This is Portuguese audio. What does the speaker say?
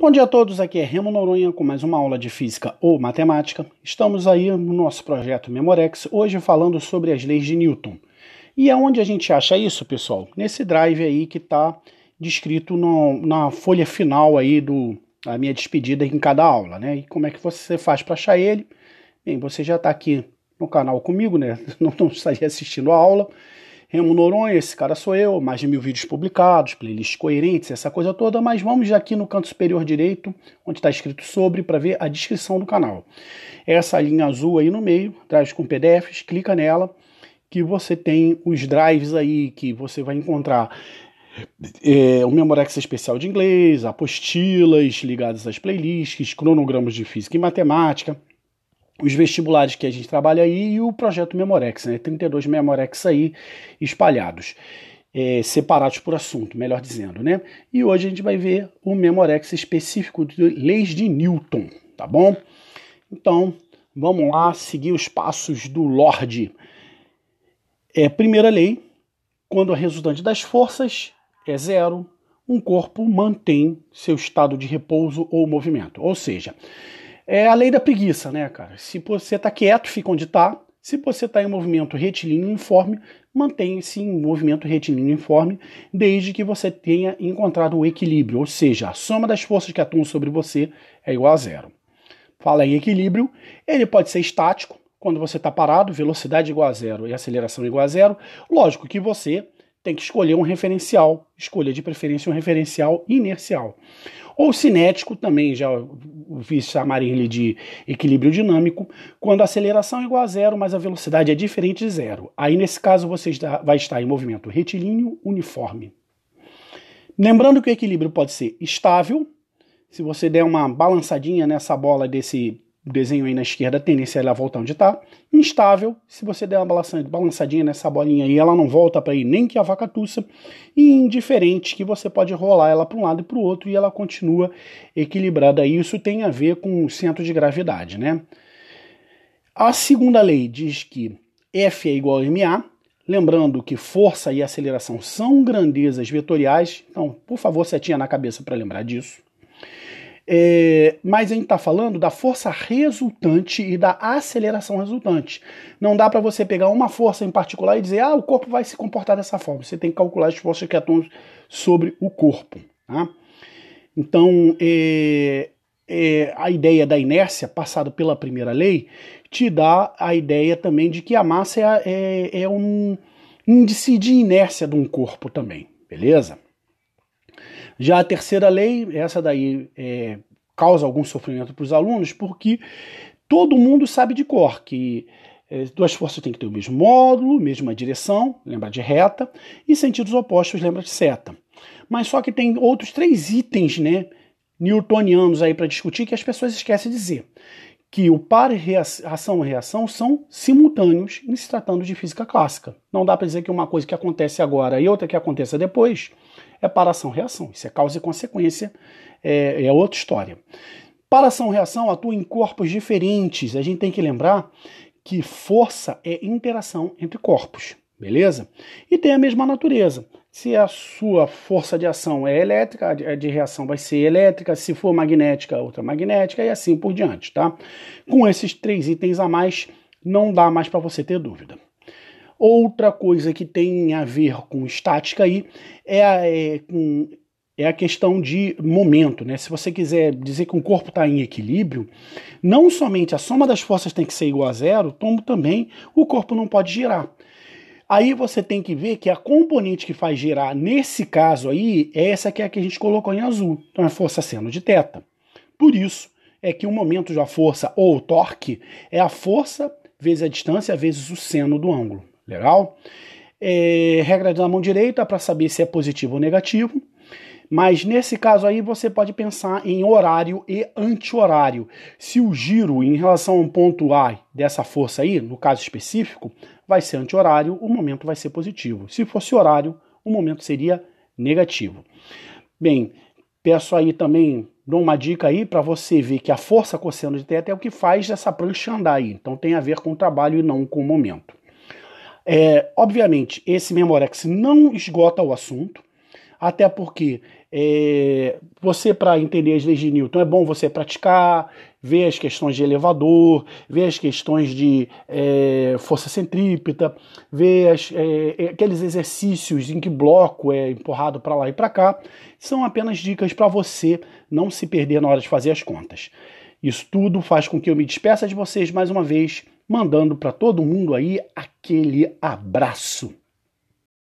Bom dia a todos, aqui é Remo Noronha com mais uma aula de Física ou Matemática. Estamos aí no nosso projeto Memorex, hoje falando sobre as leis de Newton. E aonde a gente acha isso, pessoal? Nesse drive aí que está descrito no, na folha final aí do, da minha despedida em cada aula, né? E como é que você faz para achar ele? Bem, você já está aqui no canal comigo, né? Não, não estaria assistindo a aula. Remo Noronha, esse cara sou eu, mais de mil vídeos publicados, playlists coerentes, essa coisa toda, mas vamos aqui no canto superior direito, onde está escrito sobre, para ver a descrição do canal. Essa linha azul aí no meio, traz com PDFs, clica nela, que você tem os drives aí, que você vai encontrar é, o Memorex especial de inglês, apostilas ligadas às playlists, cronogramas de física e matemática, os vestibulares que a gente trabalha aí e o projeto Memorex, né? 32 Memorex aí espalhados, é, separados por assunto, melhor dizendo, né? E hoje a gente vai ver o Memorex específico de leis de Newton, tá bom? Então, vamos lá seguir os passos do Lorde. É, primeira lei, quando a resultante das forças é zero, um corpo mantém seu estado de repouso ou movimento. Ou seja, é a lei da preguiça, né, cara? Se você está quieto, fica onde está. Se você está em movimento retilíneo uniforme, mantenha-se em movimento retilíneo uniforme, desde que você tenha encontrado o equilíbrio, ou seja, a soma das forças que atuam sobre você é igual a zero. Fala em equilíbrio, ele pode ser estático, quando você está parado, velocidade igual a zero e aceleração igual a zero. Lógico que você tem que escolher um referencial, escolha de preferência um referencial inercial. Ou cinético, também já vi chamarem-lhe de equilíbrio dinâmico, quando a aceleração é igual a zero, mas a velocidade é diferente de zero. Aí, nesse caso, você vai estar em movimento retilíneo uniforme. Lembrando que o equilíbrio pode ser estável, se você der uma balançadinha nessa bola desse desenho aí na esquerda, a tendência é ela voltar onde está. Instável, se você der uma balançadinha nessa bolinha aí, ela não volta para ir nem que a vaca tussa. E indiferente, que você pode rolar ela para um lado e para o outro e ela continua equilibrada. Isso tem a ver com o centro de gravidade, né? A segunda lei diz que F é igual a MA, Lembrando que força e aceleração são grandezas vetoriais, então, por favor, setinha na cabeça para lembrar disso. É, mas a gente está falando da força resultante e da aceleração resultante. Não dá para você pegar uma força em particular e dizer, ah, o corpo vai se comportar dessa forma. Você tem que calcular as forças que atuam sobre o corpo. Tá? Então, é, é, a ideia da inércia, passada pela primeira lei, te dá a ideia também de que a massa é, é, é um índice de inércia de um corpo também, beleza? Já a terceira lei, essa daí é, causa algum sofrimento para os alunos, porque todo mundo sabe de cor que é, duas forças têm que ter o mesmo módulo, mesma direção, lembra de reta, e sentidos opostos, lembra de seta. Mas só que tem outros três itens, né? Newtonianos aí para discutir que as pessoas esquecem de dizer, que o par ação e reação são simultâneos em se tratando de física clássica. Não dá para dizer que uma coisa que acontece agora e outra que aconteça depois é paração reação. Isso é causa e consequência, é, é outra história. Paração reação atua em corpos diferentes. A gente tem que lembrar que força é interação entre corpos, beleza? E tem a mesma natureza. Se a sua força de ação é elétrica, a de reação vai ser elétrica, se for magnética, outra magnética e assim por diante, tá? Com esses três itens a mais, não dá mais para você ter dúvida. Outra coisa que tem a ver com estática aí é a, é, com, é a questão de momento, né? Se você quiser dizer que um corpo está em equilíbrio, não somente a soma das forças tem que ser igual a zero, como também o corpo não pode girar. Aí você tem que ver que a componente que faz girar nesse caso aí é essa que é a que a gente colocou em azul. Então é força seno de teta. Por isso é que o momento da força ou torque é a força vezes a distância vezes o seno do ângulo. Legal? É, regra da mão direita para saber se é positivo ou negativo. Mas nesse caso aí você pode pensar em horário e anti-horário. Se o giro em relação a um ponto A dessa força aí, no caso específico, vai ser anti-horário, o momento vai ser positivo. Se fosse horário, o momento seria negativo. Bem, peço aí também, dou uma dica aí para você ver que a força cosseno de teta é o que faz essa prancha andar aí. Então tem a ver com o trabalho e não com o momento. É, obviamente, esse Memorex não esgota o assunto, até porque é, você, para entender as leis de Newton, é bom você praticar, ver as questões de elevador, ver as questões de é, força centrípeta, ver as, é, é aqueles exercícios em que bloco é empurrado para lá e para cá. São apenas dicas para você não se perder na hora de fazer as contas. Isso tudo faz com que eu me despeça de vocês mais uma vez, mandando para todo mundo aí aquele abraço.